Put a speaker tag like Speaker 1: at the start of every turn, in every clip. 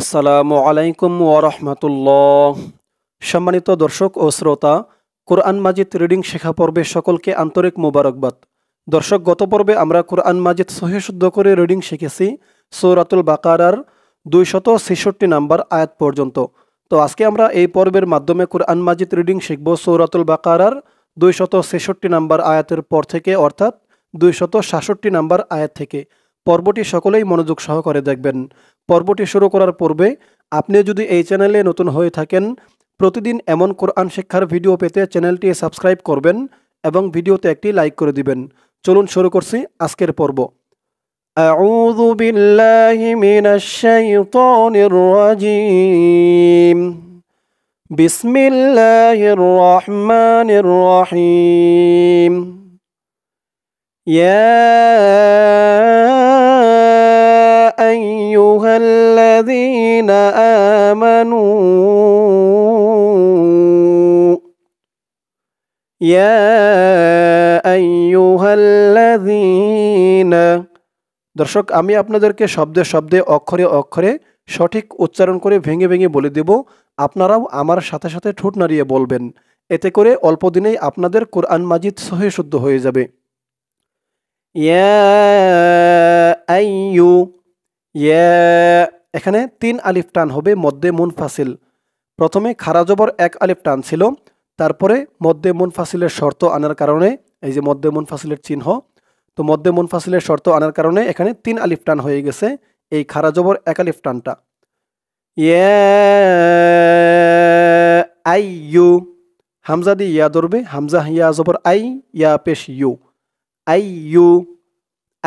Speaker 1: আসসালামু আলাইকুম ওরহমতুল্লাহ সম্মানিত দর্শক ও শ্রোতা কোরআন মাজিদ রিডিং শেখা পর্বে সকলকে আন্তরিক মোবারকবাদ দর্শক গত পর্বে আমরা কোরআন মাজিদ সহিশুদ্ধ করে রিডিং শিখেছি সৌরাতুল বাকারার দুইশত ছেষট্টি নাম্বার আয়াত পর্যন্ত তো আজকে আমরা এই পর্বের মাধ্যমে কোরআন মাজিদ রিডিং শিখব সৌরাতুল বাকারার দুইশত ছেষট্টি নাম্বার আয়াতের পর থেকে অর্থাৎ দুইশত সাতষট্টি নাম্বার আয়াত থেকে পর্বটি সকলেই মনোযোগ সহকারে দেখবেন পর্বটি শুরু করার পূর্বে আপনি যদি এই চ্যানেলে নতুন হয়ে থাকেন প্রতিদিন এমন কোরআন শিক্ষার ভিডিও পেতে চ্যানেলটি সাবস্ক্রাইব করবেন এবং ভিডিওতে একটি লাইক করে দিবেন চলুন শুরু করছি আজকের পর্ব أعوذ بالله من الشيطان الرجيم بسم الله الرحمن الرحيم يا الذين آمنوا يا أيها الذين দর্শক আমি আপনাদেরকে শব্দে শব্দে অক্ষরে অক্ষরে সঠিক উচ্চারণ করে ভেঙে ভেঙে বলে দেব আপনারাও আমার সাথে সাথে ঠোঁট নাড়িয়ে বলবেন এতে করে অল্প দিনেই আপনাদের কোরআন মাজিদ সহে শুদ্ধ হয়ে যাবে ইয়া আইয়ু ইয়ে এখানে তিন আলিফ টান হবে মধ্যে ফাসিল প্রথমে খারাজবর এক আলিফ টান ছিল তারপরে মধ্যে ফাসিলের শর্ত আনার কারণে এই যে মধ্যে ফাসিলের চিহ্ন তো মধ্যে ফাসিলের শর্ত আনার কারণে এখানে তিন আলিফ টান হয়ে গেছে এই খারাজবর এক আলিফ টানটা ইয়ে আই ইউ হামজা দি ইয়া ধরবে হামজা ইয়া জবর আই ইয়া পেশ ইউ আই ইউ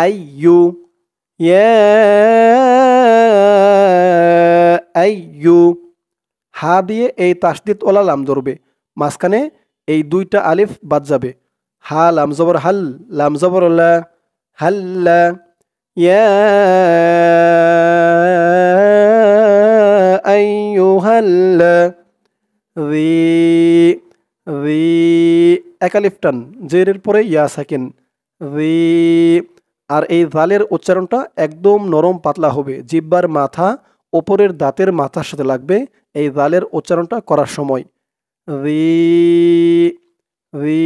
Speaker 1: আই ইউ আইয়ু হা দিয়ে এই তাসদিদ ওলা লাম ধরবে মাঝখানে এই দুইটা আলিফ বাদ যাবে হা লাম জবর হাল লাম জবর হাল্লা আইয়ুহাল রি রি একালিফটান জেরের পরে ইয়া সাকেন রি আর এই জালের উচ্চারণটা একদম নরম পাতলা হবে জিব্বার মাথা ওপরের দাঁতের মাথার সাথে লাগবে এই জালের উচ্চারণটা করার সময় রি রি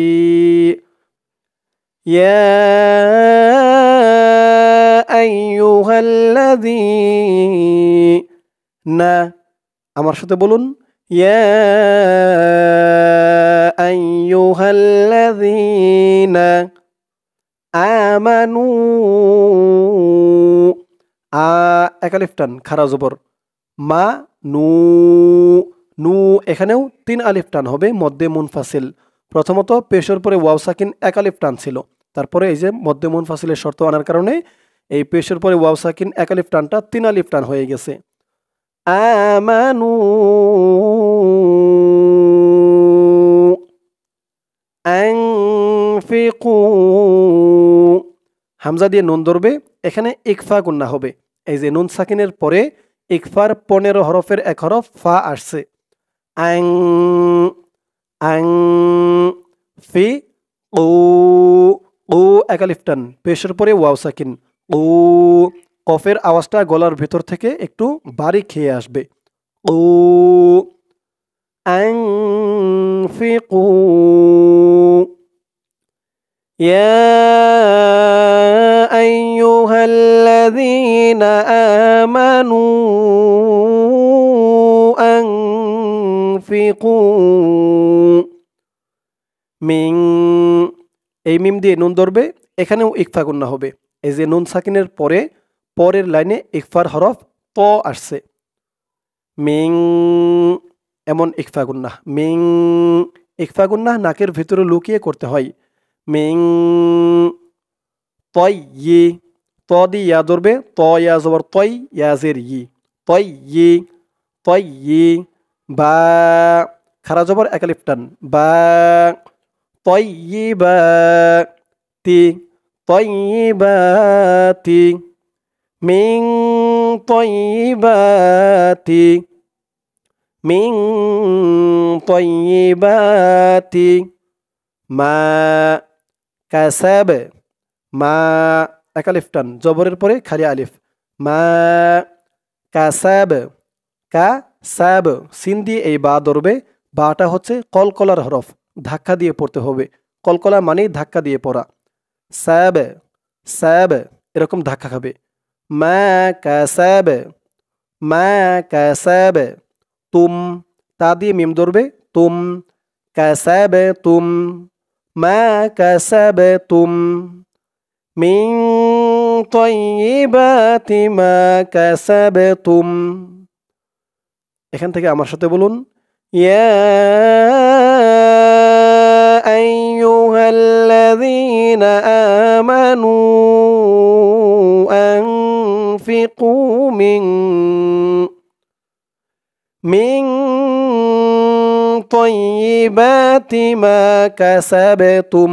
Speaker 1: না আমার সাথে বলুন ইয়া আমানু আ একালিফ টান খারা জবর মা নু নু এখানেও তিন আলিফ টান হবে মধ্যে ফাসিল প্রথমত পেশর পরে ওয়াও সাকিন এক আলিফ টান ছিল তারপরে এই যে মধ্যে ফাসিলের শর্ত আনার কারণে এই পেশর পরে ওয়াও সাকিন এক আলিফ টানটা তিন আলিফ টান হয়ে গেছে আমানু ফিকু হামজা দিয়ে নুন ধরবে এখানে ইকফা গুন্না হবে এই যে নুন সাকিনের পরে ইকফার পনেরো হরফের এক হরফ ফা আসছে আং আং ফি ও ও একালিফটান পেশের পরে ওয়াও সাকিন ও কফের আওয়াজটা গলার ভেতর থেকে একটু বাড়ি খেয়ে আসবে ও আং ফি ও ইয়া الذين آمنوا أنفقوا من এই মিম দিয়ে নুন ধরবে এখানেও ইকফা গুন্না হবে এই যে নুন সাকিনের পরে পরের লাইনে ইকফার হরফ ত আসছে মিং এমন ইকফা গুন্না মিং ইকফা গুন্না নাকের ভিতরে লুকিয়ে করতে হয় মিং তয় তদি ইয়া ধরবে ত ইয়া জবর তই ইয়াজের ই তৈ ই তৈ ই বা খারা জবর একালিপটান বা তৈ ই বা তি ই বা তি মিং তই বা তি মিং তই বা তি মা কাসাব মা আলিফ টান জবরের পরে খালি আলিফ মা কাসাব কা সাব সিন দিয়ে এই বা ধরবে বাটা হচ্ছে কলকলার হরফ ধাক্কা দিয়ে পড়তে হবে কলকলা মানেই ধাক্কা দিয়ে পড়া স্যাব স্যাব এরকম ধাক্কা খাবে মা কাসাব মা কাসাব তুম তা দিয়ে মিম ধরবে তুম কাসাব তুম মা স্যাব তুম من طيبات ما كسبتم এখান থেকে আমার সাথে বলুন يا أيها الذين آمنوا أنفقوا من من طيبات ما كسبتم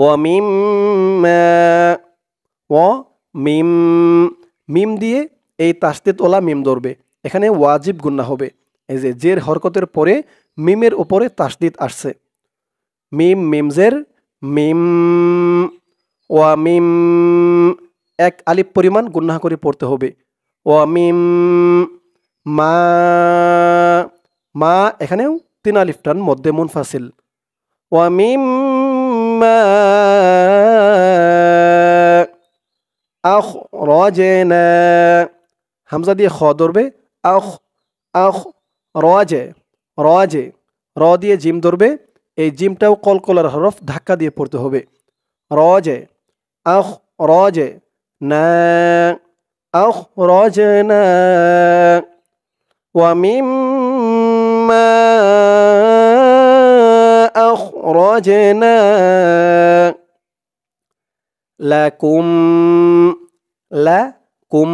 Speaker 1: ওয়ামিম ও মিম মিম দিয়ে এই তাস্তে ওলা মিম ধরবে এখানে ওয়াজিব গুন্না হবে এই যে জের হরকতের পরে মিমের উপরে তাসদিত আসছে মিম মিমজের মিম ওয়া মিম এক আলিপ পরিমাণ গুন্না করে পড়তে হবে ওয়া মিম মা মা এখানেও তিন আলিফটান মধ্যে মুনফাসিল ওয়া মিম আখ রজেনা হামজা দিয়ে খ ধরবে আহ আহ রে রে র দিয়ে জিম ধরবে এই জিমটাও কলকলার হরফ ধাক্কা দিয়ে পড়তে হবে রে আহ রে না আহ রজে না ওয়ামিম্মা أخرجنا লাকুম لكم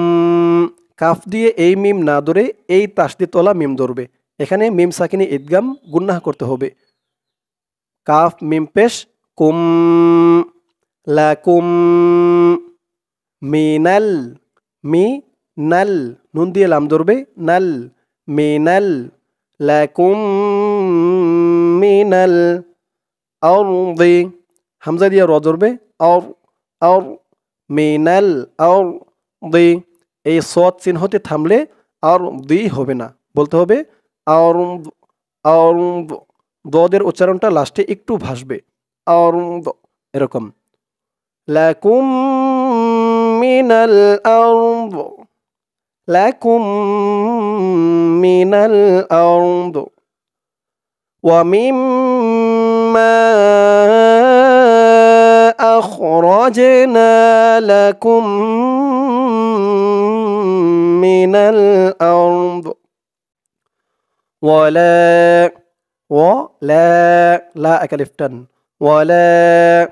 Speaker 1: কাফ দিয়ে এই মিম না ধরে এই তাসদি তোলা মিম ধরবে এখানে মিম সাকিনি ঈদগাম গুন্না করতে হবে কাফ মিম পেশ কুম লাকুম মিনাল মি নাল নুন দিয়ে লাম ধরবে নাল মিনাল লাকুম মিনাল আওর হামজা দিয়া র জড়বে আওর মিনাল আওর এই সৎ চিহ্নতে থামলে আর দি হবে না বলতে হবে আর আর দদের উচ্চারণটা লাস্টে একটু ভাসবে আর এরকম লাকুম মিনাল আরদ লাকুম মিনাল আরদ ومما أخرجنا لكم من الأرض ولا ولا لا أكلفتن ولا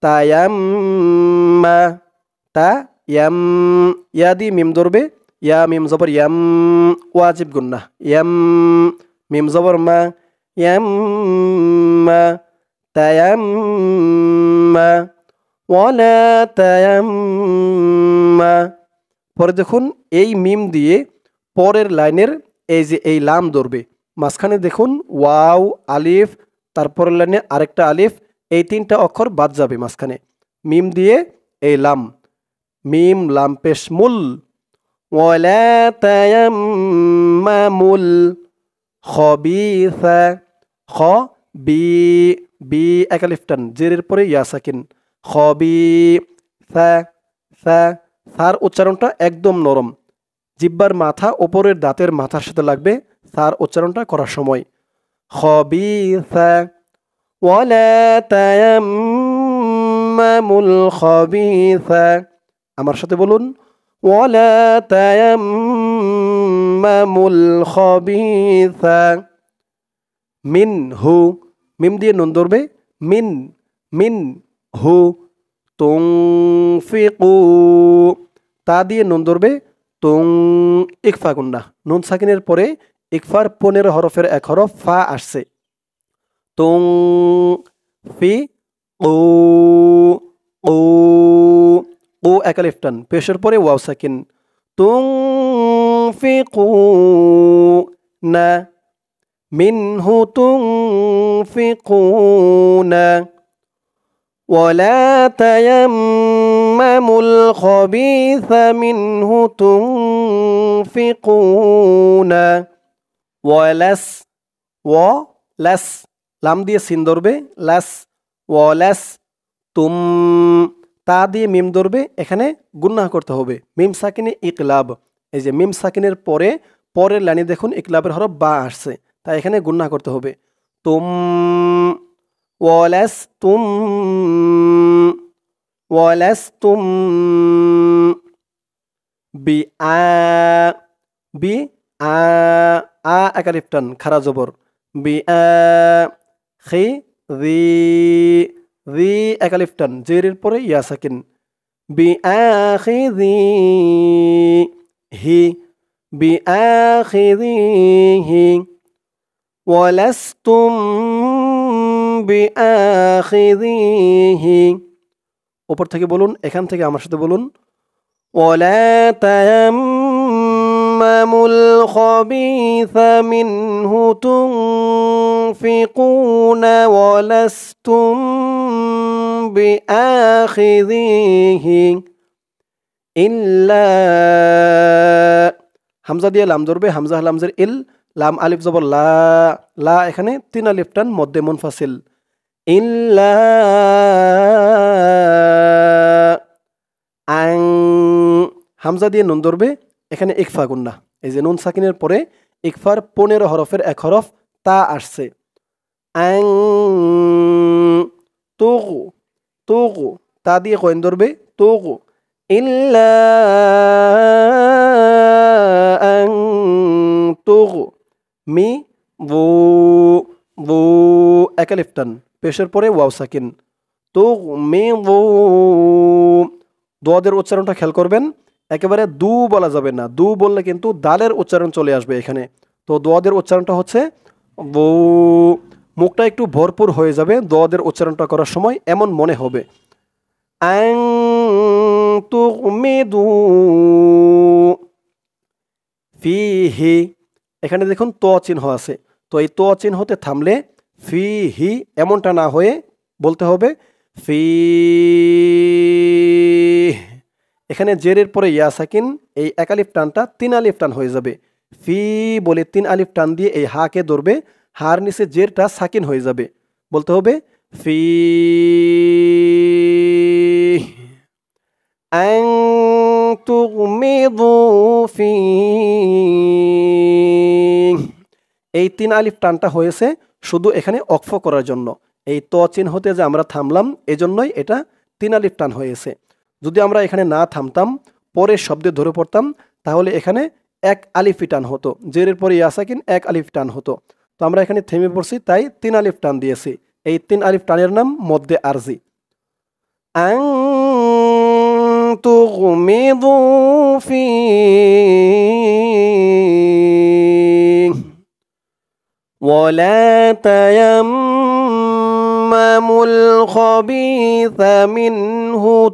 Speaker 1: تيم تيم يا دي ميم دربي يا ميم زبر يم واجب قلنا يم মিম জবর মা ইয়াম্মা তায়াম্মা ওয়ালা তায়াম্মা পরে দেখুন এই মিম দিয়ে পরের লাইনের এই যে এই লাম ধরবে মাঝখানে দেখুন ওয়াও আলিফ তারপরের লাইনে আরেকটা আলিফ এই তিনটা অক্ষর বাদ যাবে মাঝখানে মিম দিয়ে এই লাম মিম লাম পেশ মূল ওয়ালা তায়াম্মামুল খবিসা খ বি বি একালিফটান জেরের পরে ইয়া সাকিন খবি সার উচ্চারণটা একদম নরম জিব্বার মাথা ওপরের দাঁতের মাথার সাথে লাগবে সার উচ্চারণটা করার সময় খবি সা আমার সাথে বলুন ওয়ালা তায়াম্মাম মামুল খবিসা মিন হু মিম দিয়ে নুন ধরবে মিন মিন হু তুং ফিকু তা দিয়ে নুন ধরবে তুং ইকফা গুন্না নুন সাকিনের পরে ইকফার পনেরো হরফের এক হরফ ফা আসছে তুং ফি ও ও ও একালিফটান পেশের পরে ওয়াও সাকিন تنفقون منه تنفقون ولا تيمموا الخبيث منه تنفقون ولس ولس لم دي سين لس ولس تم তা দিয়ে মিম ধরবে এখানে গুন্না করতে হবে মিম সাকিনে ইকলাব এই যে মিম সাকিনের পরে পরের লাইনে দেখুন ইকলাবের হরফ বা আসছে তাই এখানে গুন্না করতে হবে তুম ওয়ালাস তুম ওয়ালাস তুম বি আ বি আ আ আকার ইফটান খারা জবর বি আ খি রি রি একালিফটান আলিফ জের এর পরে ইয়া সাকিন বি আখিজি হি বি আখিজি হি ওয়ালাস্তুম বি আখিজি হি ওপর থেকে বলুন এখান থেকে আমার সাথে বলুন ওয়ালা মামুল খবিসা মিন منه تنفقون ولستم بآخذيه إلا হামজা দিয়ে লাম ধরবে হামজা লামজের ইল লাম আলিফ জবর লা লা এখানে তিন আলিফ টান মধ্যে মুনফাসিল ইল্লা আং হামজা দিয়ে নুন ধরবে এখানে ইকফা গুন্না এই যে নুন সাকিনের পরে ইকফার পনেরো হরফের এক হরফ তা আসছে অ্যাং তোকো তোগো তা দিয়ে কয়েন ধরবে তোগো ইল্লা তোকো মি বো বো লিফটান পেশের পরে ওয়াও সাকিন তো মে বো দোয়াদের উচ্চারণটা খেয়াল করবেন একেবারে দু বলা যাবে না দু বললে কিন্তু দালের উচ্চারণ চলে আসবে এখানে তো দোয়াদের উচ্চারণটা হচ্ছে বউ মুখটা একটু ভরপুর হয়ে যাবে দোয়াদের উচ্চারণটা করার সময় এমন মনে হবে অ্যাং তুমিদু ফি হি এখানে দেখুন ত চিহ্ন আছে তো এই ত চিহ্নতে থামলে ফি হি এমনটা না হয়ে বলতে হবে ফি এখানে জেরের পরে ইয়া সাকিন এই এক আলিফ টানটা তিন আলিফ টান হয়ে যাবে ফি বলে তিন আলিফ টান দিয়ে এই হাকে ধরবে হার নিচে জেরটা সাকিন হয়ে যাবে বলতে হবে ফি أن এই তিন আলিফ টানটা হয়েছে শুধু এখানে অক্ফ করার জন্য এই ত হতে যে আমরা থামলাম এজন্যই এটা তিন আলিফ টান হয়েছে যদি আমরা এখানে না থামতাম পরের শব্দে ধরে পড়তাম তাহলে এখানে এক আলিফি টান হতো জের পরে ইয়াসাকিন এক আলিফ টান হতো তো আমরা এখানে থেমে পড়ছি তাই তিন আলিফ টান দিয়েছি এই তিন আলিফ টানের নাম মধ্যে আরজি আং تغمضوا فيه ولا تيمموا الخبيث তামিন منه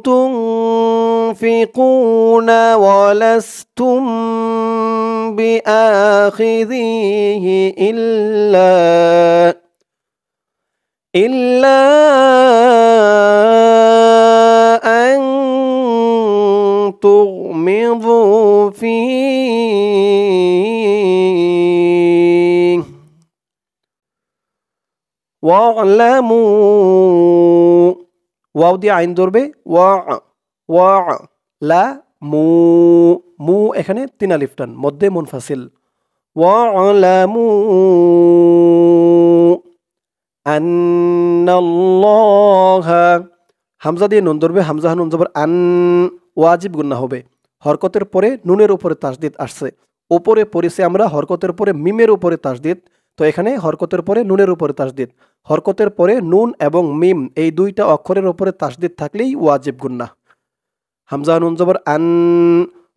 Speaker 1: تنفقون ولستم بآخذيه إلا إلا أن تغمضوا فيه واعلموا ওয়াও দিয়ে আইন ধরবে ওয়া ওয়া লা মু মু এখানে তিনা লিফটান মধ্যে মন ফাসিল أَنَّ اللَّهَ হামজা দিয়ে নুন ধরবে হামজা নুন জবর আন ওয়াজিব গুন্না হবে হরকতের পরে নুনের উপরে তাসদিদ আসছে ওপরে পরিছে আমরা হরকতের পরে মিমের উপরে তাসদিদ তো এখানে হরকতের পরে নুনের উপরে তাসদিদ হরকতের পরে নুন এবং মিম এই দুইটা অক্ষরের ওপরে তাসদিদ থাকলেই ওয়াজিব গুন্না হামজা নুন জবর আন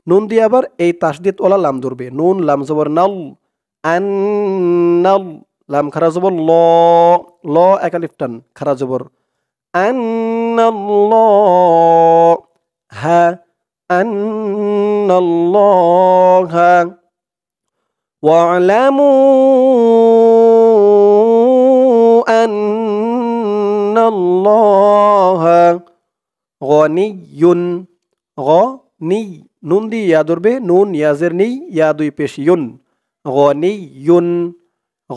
Speaker 1: নুন দিয়ে আবার এই তাসদিদ ওলা লাম ধরবে নুন লাম জবর নাল আন নাল লাম খারা জবর ল ল একালিফটান খারা জবর আন ল হ্যাঁ أن হ্যাঁ واعلموا الله গ غني নুন দি ইয়া ধরবে নুন ইয়াজের নি ইয়া দুই পেশ ইউন গনি ইউন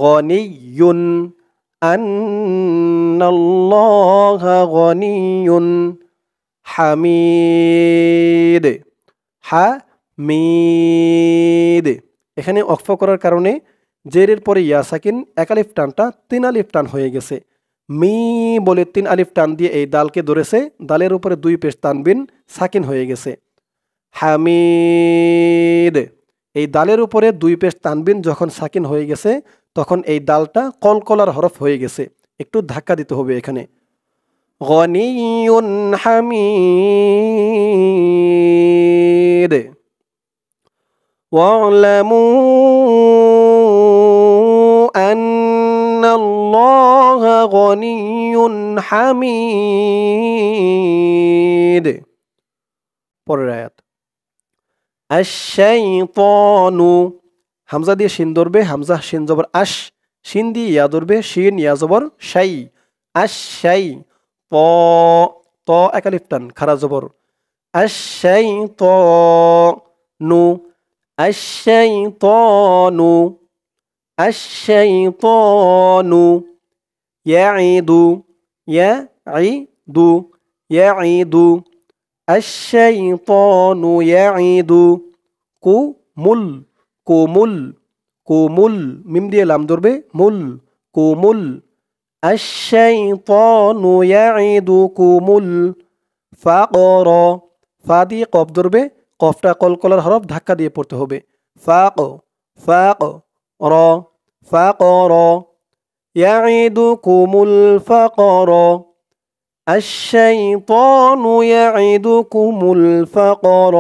Speaker 1: গনি ইউন আন্নাল্লাহ গনিউন হামিদ হা মিদ এখানে অক্ফ করার কারণে জেরের পরে ইয়াসাকিন একালিফ টানটা তিনালিফ টান হয়ে গেছে মি বলে তিন আলিফ টান দিয়ে এই দালকে ধরেছে দালের উপরে দুই পেশ তানবিন সাকিন হয়ে গেছে হামিদ এই দালের উপরে দুই পেশ তানবিন যখন সাকিন হয়ে গেছে তখন এই দালটা কলকলার হরফ হয়ে গেছে একটু ধাক্কা দিতে হবে এখানে হামিদ غني حميد পরের আয়াত হামজা দিয়ে শিন ধরবে হামজা শিন জবর আশ শিন দিয়ে ইয়া ধরবে শিন ইয়া জবর শাই আশাই শাই ত ত একালিফ টান খারা জবর আশ ত নু আশাই ত নু আশাই ত নু يعد يعد يعد الشيطان يعد قمل قمل قمل ميم دي لام ضربه مل قمل الشيطان يعدكم الفقر فا দিয়ে কফ ধরবে কফটা কলকলার হরফ ধাক্কা দিয়ে পড়তে হবে ফাক ফাক র ফাক র يعدكم الفقر الشيطان يعدكم الفقر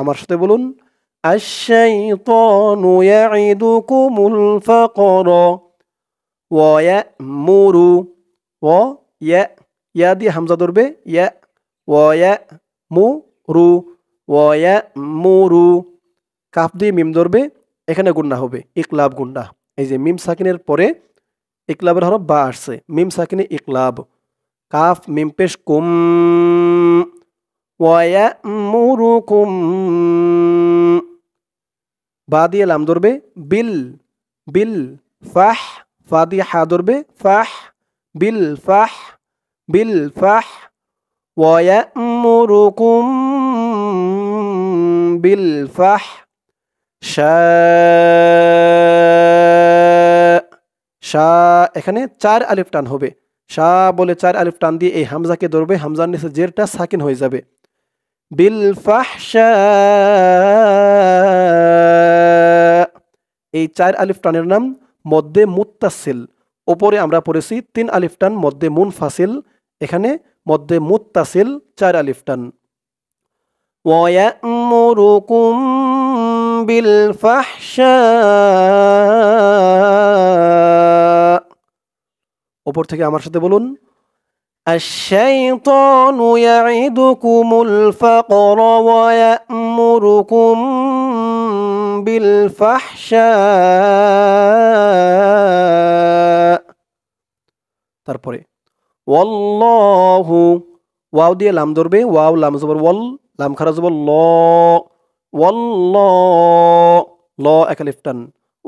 Speaker 1: আমার সাথে বলুন الشيطان يعدكم الفقر ويأمر ويا يا دي হামজা ধরবে يا ويأمر ويأمر কাফ দিয়ে মিম ধরবে এখানে গুন্না হবে ইকলাব গুন্না এই যে মিম সাকিনের পরে इकलाब हरफ बार से मीम साकिन इकलाब काफ मीम पेश कुम वयमुरुकुम बादी लाम दुर्बे बिल बिल फह फादी हा दुर्बे फह बिल फह बिल फह वयमुरुकुम बिल फह शा শা এখানে চার আলিফ টান হবে শা বলে চার আলিফ টান দিয়ে এই হামজাকে ধরবে হামজার নিচে জেরটা সাকিন হয়ে যাবে বিল এই চার আলিফ টানের নাম মধ্যে মুত্তাসিল ওপরে আমরা পড়েছি তিন আলিফ টান মধ্যে মুনফাসিল এখানে মধ্যে মুত্তাসিল চার আলিফ টান বিল بالفحشاء ওপর থেকে আমার সাথে বলুন الشيطان يعدكم الفقر ويأمركم بالفحشاء তারপরে ওয়াল্লাহু ওয়াও দিয়ে লাম ধরবে ওয়াও লাম জবর ওয়াল লাম খারা জবর ল ওয়াল্ল ল একালিফটান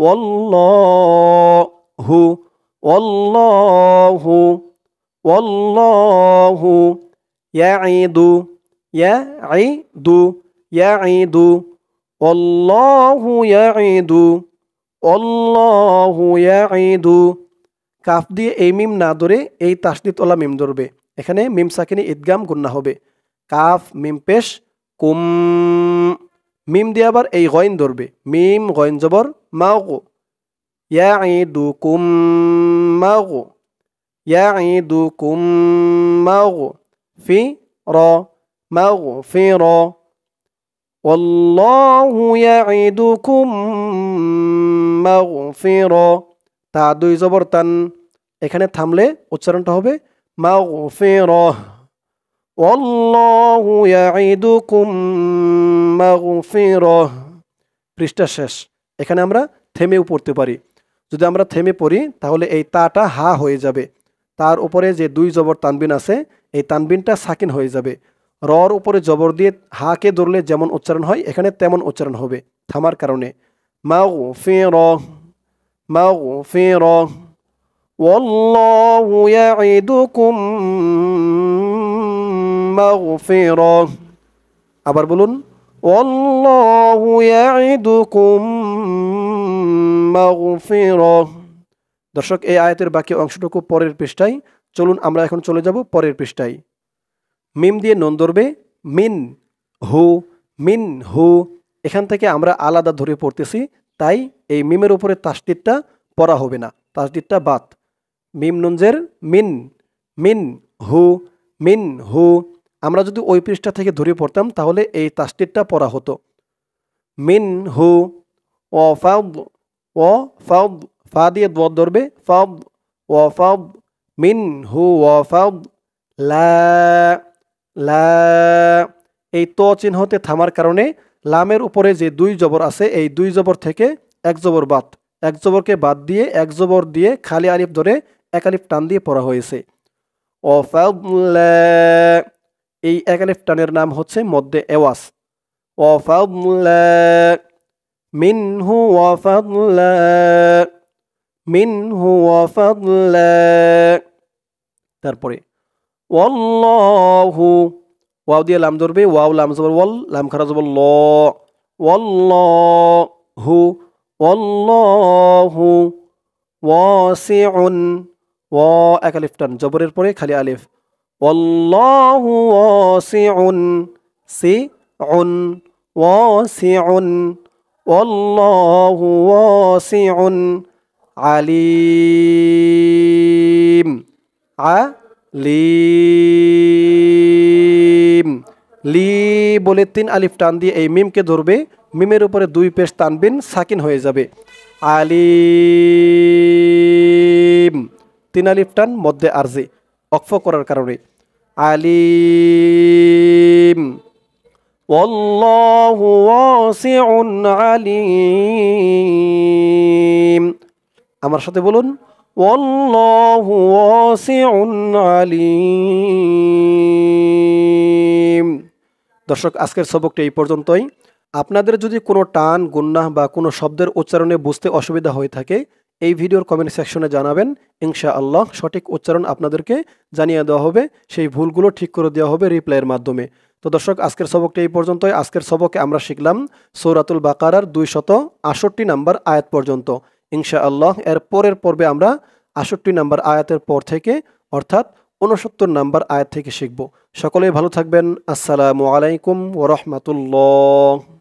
Speaker 1: ওয়াল্লাহু والله والله يعيد يعيد يعيد والله يعيد والله يعيد কাফ দিয়ে এই মিম না ধরে এই ওলা মিম ধরবে এখানে মিম সাকিনি ঈদগাম গুণা হবে কাফ মিম পেশ কুম মিম দিয়ে আবার এই গইন ধরবে মিম গইন জবর মাও يعدكم مغ يعدكم مغفرة مغفرة والله يعدكم مغفرة تعدو দুই জবর তান এখানে থামলে উচ্চারণটা হবে مغفرة والله يعدكم مغفرة পৃষ্ঠা শেষ এখানে আমরা থেমেও পড়তে পারি যদি আমরা থেমে পড়ি তাহলে এই তাটা হা হয়ে যাবে তার উপরে যে দুই জবর তানবিন আছে এই তানবিনটা সাকিন হয়ে যাবে রর উপরে জবর দিয়ে হাকে ধরলে যেমন উচ্চারণ হয় এখানে তেমন উচ্চারণ হবে থামার কারণে মাউ ফে র মাউ ফে র আবার বলুন والله يعدكم দর্শক এই আয়াতের বাকি অংশটুকু পরের পৃষ্ঠায় চলুন আমরা এখন চলে যাব পরের পৃষ্ঠায় মিম দিয়ে নন ধরবে মিন হু মিন হু এখান থেকে আমরা আলাদা ধরে পড়তেছি তাই এই মিমের উপরে তাসটিরটা পড়া হবে না তাসটিরটা বাদ মিম নুনজের মিন মিন হু মিন হু আমরা যদি ওই পৃষ্ঠা থেকে ধরে পড়তাম তাহলে এই তাসটিরটা পড়া হতো মিন হু অফাদ ও ফাউদ ফা দিয়ে বদ ধরবে ফাউদ ও ফাউদ মিন হু ও ফাউদ লা লা এই ত চিহ্নতে থামার কারণে লামের উপরে যে দুই জবর আছে এই দুই জবর থেকে এক জবর বাদ এক জবরকে বাদ দিয়ে এক জবর দিয়ে খালি আলিফ ধরে এক আলিফ টান দিয়ে পড়া হয়েছে ও এই এক আলিফ টানের নাম হচ্ছে মধ্যে এওয়াস ও منه وفضلا منه وفضلا তারপরে والله ওয়াও দিয়ে লাম ধরবে ওয়াও লাম জবর ওয়াল লাম খারা জবর ল والله والله واسع ওয়া এক আলিফ টান জবরের পরে খালি আলিফ والله واسع سي عن واسع والله واسع عليم আলিম লি বলে তিন আলিফ টান দিয়ে এই মিমকে ধরবে মিমের উপরে দুই পেশ টানবেন সাকিন হয়ে যাবে আলিম তিন আলিফ টান মধ্যে আরজি অক্ফ করার কারণে আলিম والله واسع عليم আমার সাথে বলুন والله واسع عليم দর্শক আজকের সবকটা এই পর্যন্তই আপনাদের যদি কোনো টান গুন্না বা কোনো শব্দের উচ্চারণে বুঝতে অসুবিধা হয়ে থাকে এই ভিডিওর কমেন্ট সেকশনে জানাবেন ইনশা আল্লাহ সঠিক উচ্চারণ আপনাদেরকে জানিয়ে দেওয়া হবে সেই ভুলগুলো ঠিক করে দেওয়া হবে রিপ্লাইয়ের মাধ্যমে তো দর্শক আজকের সবকটি এই পর্যন্তই আজকের সবকে আমরা শিখলাম সৌরাতুল বাকারার দুই শত আষট্টি নাম্বার আয়াত পর্যন্ত ইনশাআল্লাহ এর পরের পর্বে আমরা আষট্টি নাম্বার আয়াতের পর থেকে অর্থাৎ উনসত্তর নাম্বার আয়াত থেকে শিখব সকলেই ভালো থাকবেন আসসালামু আলাইকুম ওরহমতুল্লাহ